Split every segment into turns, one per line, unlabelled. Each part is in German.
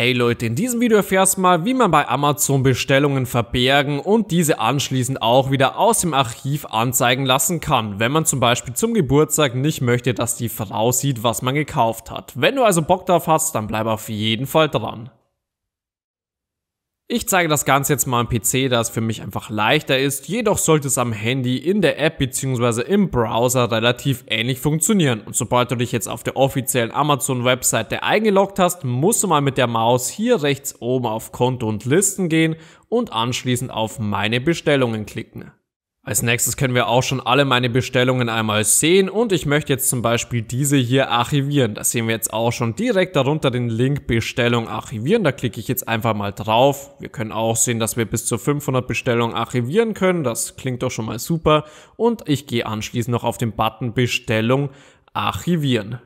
Hey Leute, in diesem Video erfährst du mal, wie man bei Amazon Bestellungen verbergen und diese anschließend auch wieder aus dem Archiv anzeigen lassen kann, wenn man zum Beispiel zum Geburtstag nicht möchte, dass die Frau sieht, was man gekauft hat. Wenn du also Bock drauf hast, dann bleib auf jeden Fall dran. Ich zeige das Ganze jetzt mal am PC, da es für mich einfach leichter ist, jedoch sollte es am Handy, in der App bzw. im Browser relativ ähnlich funktionieren. Und sobald du dich jetzt auf der offiziellen Amazon-Webseite eingeloggt hast, musst du mal mit der Maus hier rechts oben auf Konto und Listen gehen und anschließend auf Meine Bestellungen klicken. Als nächstes können wir auch schon alle meine Bestellungen einmal sehen und ich möchte jetzt zum Beispiel diese hier archivieren. Das sehen wir jetzt auch schon direkt darunter den Link Bestellung archivieren. Da klicke ich jetzt einfach mal drauf. Wir können auch sehen, dass wir bis zu 500 Bestellungen archivieren können. Das klingt doch schon mal super. Und ich gehe anschließend noch auf den Button Bestellung archivieren.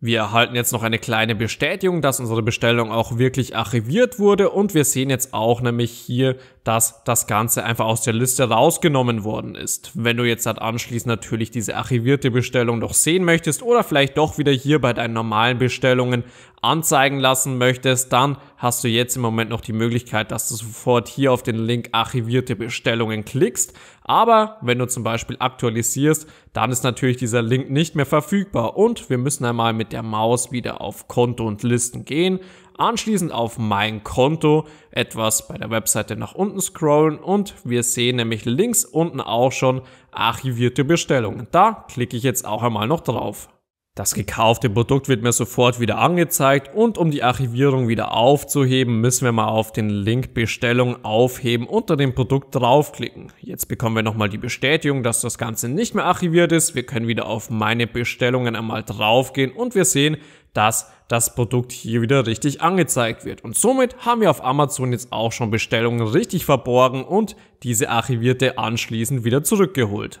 Wir erhalten jetzt noch eine kleine Bestätigung, dass unsere Bestellung auch wirklich archiviert wurde und wir sehen jetzt auch nämlich hier, dass das Ganze einfach aus der Liste rausgenommen worden ist. Wenn du jetzt halt anschließend natürlich diese archivierte Bestellung noch sehen möchtest oder vielleicht doch wieder hier bei deinen normalen Bestellungen anzeigen lassen möchtest, dann hast du jetzt im Moment noch die Möglichkeit, dass du sofort hier auf den Link archivierte Bestellungen klickst. Aber wenn du zum Beispiel aktualisierst, dann ist natürlich dieser Link nicht mehr verfügbar und wir müssen einmal mit der Maus wieder auf Konto und Listen gehen, anschließend auf mein Konto etwas bei der Webseite nach unten scrollen und wir sehen nämlich links unten auch schon archivierte Bestellungen. Da klicke ich jetzt auch einmal noch drauf. Das gekaufte Produkt wird mir sofort wieder angezeigt und um die Archivierung wieder aufzuheben, müssen wir mal auf den Link Bestellung aufheben unter dem Produkt draufklicken. Jetzt bekommen wir nochmal die Bestätigung, dass das Ganze nicht mehr archiviert ist. Wir können wieder auf meine Bestellungen einmal draufgehen und wir sehen, dass das Produkt hier wieder richtig angezeigt wird. Und somit haben wir auf Amazon jetzt auch schon Bestellungen richtig verborgen und diese archivierte anschließend wieder zurückgeholt.